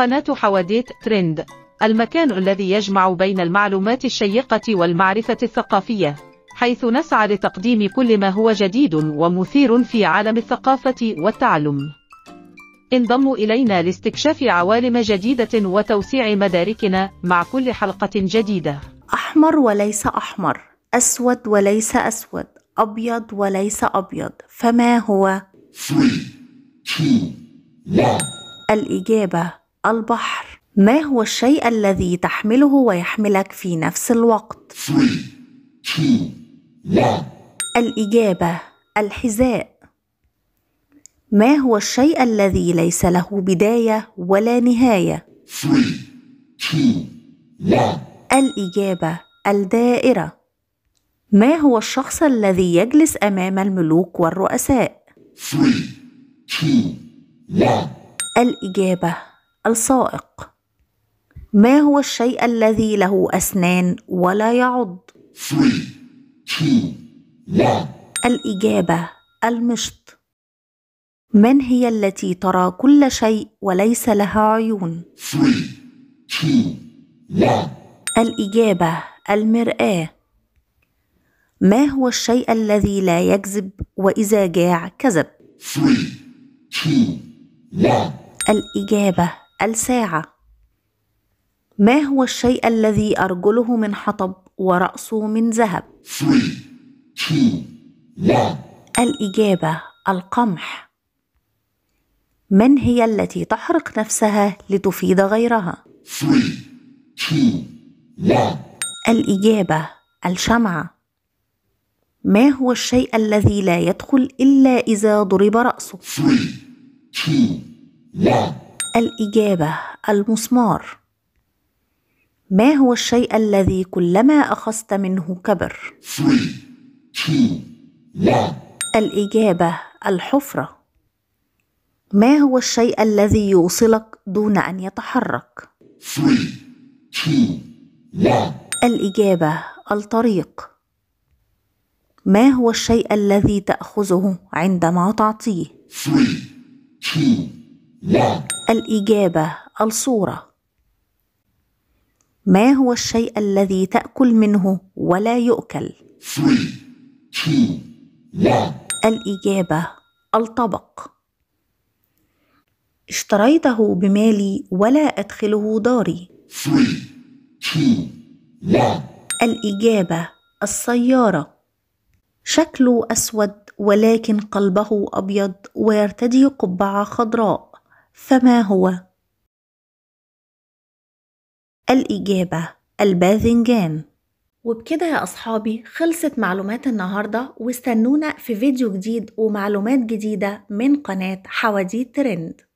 قناة حواديت ترند المكان الذي يجمع بين المعلومات الشيقة والمعرفة الثقافية حيث نسعى لتقديم كل ما هو جديد ومثير في عالم الثقافة والتعلم انضموا إلينا لاستكشاف عوالم جديدة وتوسيع مداركنا مع كل حلقة جديدة أحمر وليس أحمر أسود وليس أسود أبيض وليس أبيض فما هو؟ 3 2 1 الإجابة البحر ما هو الشيء الذي تحمله ويحملك في نفس الوقت الاجابه الحذاء ما هو الشيء الذي ليس له بدايه ولا نهايه الاجابه الدائره ما هو الشخص الذي يجلس امام الملوك والرؤساء الاجابه السائق ما هو الشيء الذي له أسنان ولا يعض؟ الإجابة المشط من هي التي ترى كل شيء وليس لها عيون؟ الإجابة المرآة ما هو الشيء الذي لا يكذب وإذا جاع كذب؟ الإجابة الساعة ما هو الشيء الذي أرجله من حطب ورأسه من ذهب؟ الإجابة القمح من هي التي تحرق نفسها لتفيد غيرها؟ الإجابة الشمعة ما هو الشيء الذي لا يدخل إلا إذا ضرب رأسه؟ 3, 2, 1 الاجابه المسمار ما هو الشيء الذي كلما اخذت منه كبر الاجابه الحفره ما هو الشيء الذي يوصلك دون ان يتحرك الاجابه الطريق ما هو الشيء الذي تاخذه عندما تعطيه الإجابة الصورة ما هو الشيء الذي تأكل منه ولا يؤكل؟ الإجابة الطبق اشتريته بمالي ولا أدخله داري الإجابة السيارة شكله أسود ولكن قلبه أبيض ويرتدي قبعة خضراء فما هو الاجابه الباذنجان وبكده يا أصحابي خلصت معلومات النهاردة واستنونا في فيديو جديد ومعلومات جديدة من قناة حواديت ترند